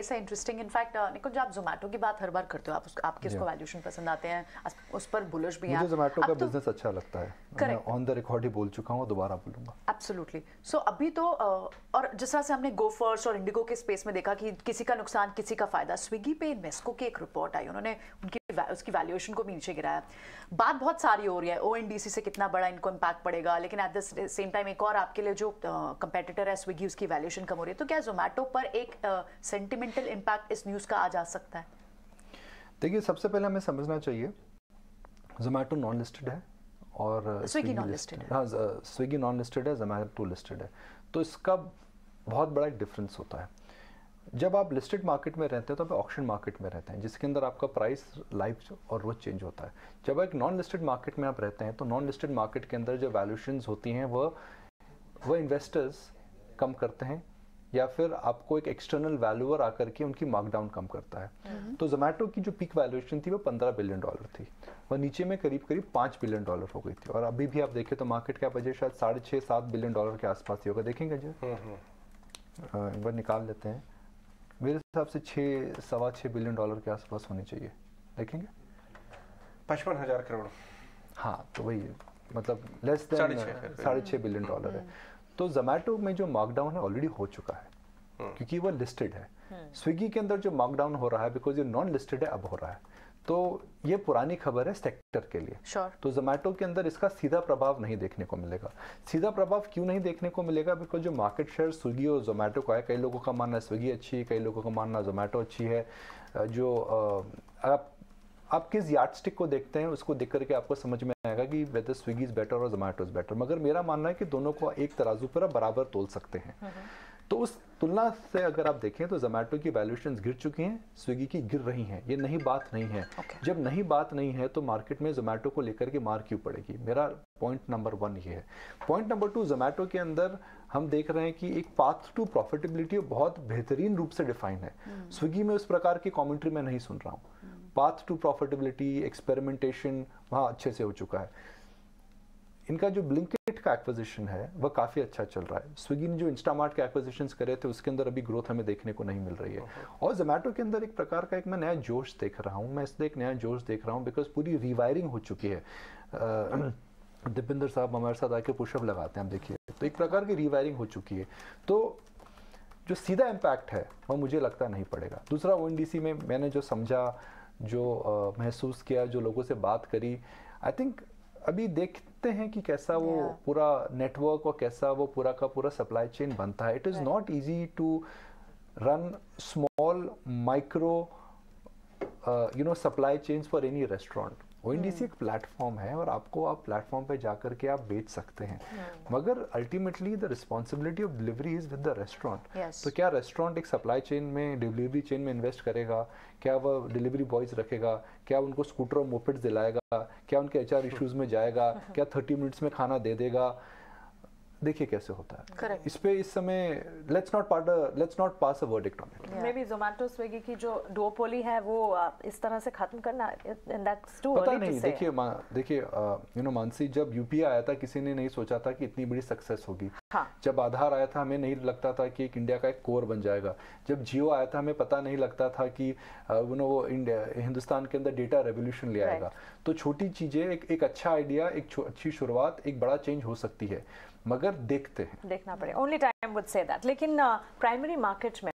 It's interesting in fact निकुंज जब जोमेटो की बात हर बार करते हो आप उसको आपके उसको वैल्यूएशन पसंद आते हैं उस पर बुलिश भी हैं मुझे जोमेटो का बिजनेस तो अच्छा लगता है मैं ऑन द रिकॉर्ड ही बोल चुका हूं दोबारा बोलूंगा एब्सोल्युटली सो अभी तो और जिस तरह से हमने गो फर्स्ट और इंडिगो के स्पेस में देखा कि किसी का नुकसान किसी का फायदा स्विगी पे इन्वेस्को की एक रिपोर्ट आई उन्होंने उनकी उसकी वैल्यूएशन को भी नीचे गिराया बात बहुत सारी हो रही है ओ से कितना बड़ा इनको इम्पैक्ट पड़ेगा लेकिन एट द सेम टाइम एक और आपके लिए जो कंपेटिटर है स्विगी उसकी वैल्यूएशन कम हो रही है तो क्या जोमेटो पर एक सेंटिमेंटल इम्पैक्ट इस न्यूज़ का आ जा सकता है देखिए सबसे पहले हमें समझना चाहिए जोमेटो नॉन लिस्टेड है और स्विगी नॉन लिस्टेड हाँ स्विगी नॉन लिस्टेड है जोमेटो लिस्टेड है तो इसका बहुत बड़ा एक डिफरेंस होता है जब आप लिस्टेड मार्केट में रहते हैं तो आप ऑक्शन मार्केट में रहते हैं जिसके अंदर आपका प्राइस लाइफ और रोज चेंज होता है जब एक नॉन लिस्टेड मार्केट में आप रहते हैं तो नॉन लिस्टेड मार्केट के अंदर जो वैल्यूशन होती हैं वह वह इन्वेस्टर्स कम करते हैं या फिर आपको एक एक्सटर्नल वैल्यूअर आकर के उनकी मार्कडाउन कम करता है हम्म। तो जोमेटो की जो पीक वैल्यूएशन थी वो पंद्रह बिलियन डॉलर थी वह नीचे में करीब करीब पाँच बिलियन डॉलर हो गई थी और अभी भी आप देखें तो मार्केट क्या बजे शायद साढ़े छः सात बिलियन डॉलर के आसपास ही होगा देखेंगे जी हम्म, हम्म। हाँ, एक बार निकाल लेते हैं मेरे हिसाब से छः सवा छः बिलियन डॉलर के आसपास होनी चाहिए देखेंगे पचपन हज़ार करोड़ हाँ तो वही मतलब लेस देन साढ़े छः बिलियन डॉलर है हम्म। तो जोमेटो में जो मार्कडाउन है ऑलरेडी हो चुका है हम्म। क्योंकि वो लिस्टेड है स्विगी हम्म। के अंदर जो मार्कडाउन हो रहा है बिकॉज ये नॉन लिस्टेड है अब हो रहा है तो ये पुरानी खबर है सेक्टर के लिए sure. तो जोमेटो के अंदर इसका सीधा प्रभाव नहीं देखने को मिलेगा सीधा प्रभाव क्यों नहीं देखने को मिलेगा बिकॉज जो मार्केट शेयर स्विगी और जोमेटो का है कई लोगों का मानना स्विगी अच्छी है कई लोगों का मानना जोमेटो अच्छी है जो आप आप किस यार्डस्टिक को देखते हैं उसको देख करके आपको समझ में आएगा कि वेदर स्विगी इज़ बेटर और जोमेटो इज़ बेटर मगर मेरा मानना है कि दोनों को एक तराजू पर आप बराबर तोल सकते हैं हम्म, हम्म। तो उस तुलना से अगर आप देखें तो जोमेटो की वैल्यूशन गिर चुकी हैं स्विगी की गिर रही हैं ये नहीं बात नहीं है okay. जब नहीं बात नहीं है तो मार्केट में जोमेटो को लेकर के मार क्यों पड़ेगी मेरा पॉइंट नंबर वन ये है पॉइंट नंबर टू जोमेटो के अंदर हम देख रहे हैं कि एक पाथ टू प्रॉफिटेबिलिटी बहुत बेहतरीन रूप से डिफाइन है hmm. स्विगी में उस प्रकार की कॉमेंट्री मैं नहीं सुन रहा हूँ पाथ टू प्रॉफिटेबिलिटी एक्सपेरिमेंटेशन वहाँ अच्छे से हो चुका है इनका जो ब्लिंकेट का एक्विजिशन है वह काफ़ी अच्छा चल रहा है स्विगी ने जो इंस्टामार्ट के एक्विजिशन करे थे उसके अंदर अभी ग्रोथ हमें देखने को नहीं मिल रही है और जोमेटो के अंदर एक प्रकार का एक मैं नया जोश देख रहा हूँ मैं इसलिए एक नया जोश देख रहा हूँ बिकॉज पूरी रिवायरिंग हो चुकी है दिपिंदर साहब हमारे साथ आके पुशअप लगाते हैं आप देखिए तो एक प्रकार की रिवायरिंग हो चुकी है तो जो सीधा इम्पैक्ट है वह मुझे लगता नहीं पड़ेगा दूसरा ओ में मैंने जो समझा जो महसूस किया जो लोगों से बात करी आई थिंक अभी देख देखते हैं कि कैसा वो पूरा नेटवर्क और कैसा वो पूरा का पूरा सप्लाई चेन बनता है it is not easy to run small micro you know supply chains for any restaurant oh hmm. एक प्लेटफॉर्म है और आपको आप प्लेटफॉर्म पे जाकर के आप बेच सकते हैं हाँ। मगर ultimately the responsibility of delivery is with the restaurant तो क्या रेस्टोरेंट एक सप्लाई चेन में डिलीवरी चेन में इन्वेस्ट करेगा क्या वह डिलीवरी बॉयज रखेगा क्या उनको स्कूटर और मोपेट दिलाएगा क्या उनके एच आर इश्यूज में जाएगा क्या थर्टी मिनट्स में खाना दे देगा देखिए कैसे होता है Correct. इस पे इस समय let's not part let's not pass a verdict on it maybe Zomato Swiggy की जो डुओपोली है वो uh, इस तरह से खत्म करना एंड दैट्स टू पता नहीं देखिए देखिए यू uh, नो मानसी जब यूपीए आया था किसी ने नहीं सोचा था कि इतनी बड़ी सक्सेस होगी हाँ. जब आधार आया था हमें नहीं लगता था कि एक इंडिया का एक कोर बन जाएगा जब जियो आया था हमें पता नहीं लगता था कि यू uh, नो वो इंडिया हिंदुस्तान के अंदर डेटा रेवोल्यूशन ले आएगा तो छोटी चीजें एक एक अच्छा आइडिया एक अच्छी शुरुआत एक बड़ा चेंज हो सकती है मगर अगर देखते हैं देखना पड़े only time would say that लेकिन प्राइमरी मार्केट में